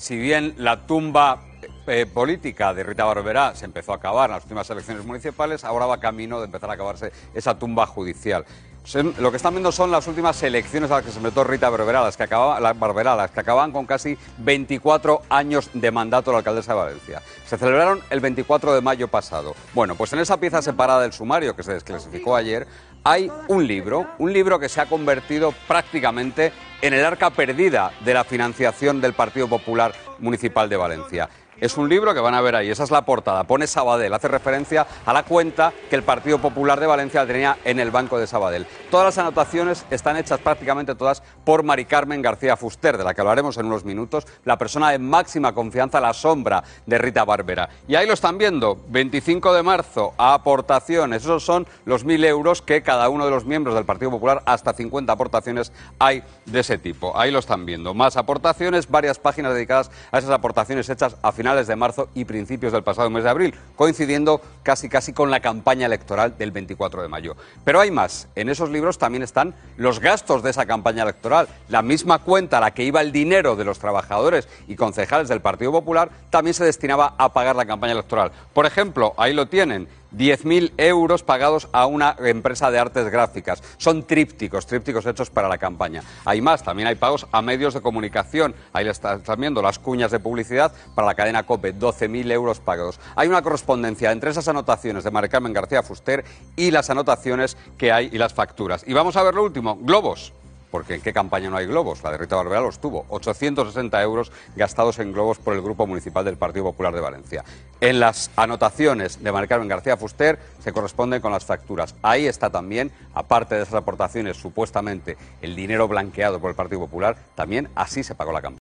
si bien la tumba eh, política de Rita Barberá se empezó a acabar en las últimas elecciones municipales, ahora va camino de empezar a acabarse esa tumba judicial. lo que están viendo son las últimas elecciones a las que se metió Rita Barberá, las que acababan, Barberá, las que acababan con casi 24 años de mandato de la alcaldesa de Valencia. Se celebraron el 24 de mayo pasado. Bueno, pues en esa pieza separada del sumario que se desclasificó ayer, hay un libro, un libro que se ha convertido prácticamente en el arca perdida de la financiación del Partido Popular Municipal de Valencia. Es un libro que van a ver ahí, esa es la portada. Pone Sabadell, hace referencia a la cuenta que el Partido Popular de Valencia tenía en el Banco de Sabadell. Todas las anotaciones están hechas prácticamente todas por Mari Carmen García Fuster, de la que hablaremos en unos minutos, la persona de máxima confianza, la sombra de Rita Barbera. Y ahí lo están viendo, 25 de marzo, aportaciones. Esos son los mil euros que cada uno de los miembros del Partido Popular, hasta 50 aportaciones hay de ese tipo. Ahí lo están viendo. Más aportaciones, varias páginas dedicadas a esas aportaciones hechas a final de marzo y principios del pasado mes de abril, coincidiendo casi casi con la campaña electoral del 24 de mayo. Pero hay más, en esos libros también están los gastos de esa campaña electoral. La misma cuenta a la que iba el dinero de los trabajadores y concejales del Partido Popular también se destinaba a pagar la campaña electoral. Por ejemplo, ahí lo tienen, 10.000 euros pagados a una empresa de artes gráficas. Son trípticos, trípticos hechos para la campaña. Hay más, también hay pagos a medios de comunicación. Ahí están viendo las cuñas de publicidad para la cadena COPE, 12.000 euros pagados. Hay una correspondencia entre esas anotaciones de Maricarmen García Fuster y las anotaciones que hay y las facturas. Y vamos a ver lo último, globos porque ¿en qué campaña no hay globos? La de Rita Barberá los tuvo, 860 euros gastados en globos por el Grupo Municipal del Partido Popular de Valencia. En las anotaciones de Maricarmen García Fuster se corresponden con las facturas. Ahí está también, aparte de esas aportaciones, supuestamente el dinero blanqueado por el Partido Popular, también así se pagó la campaña.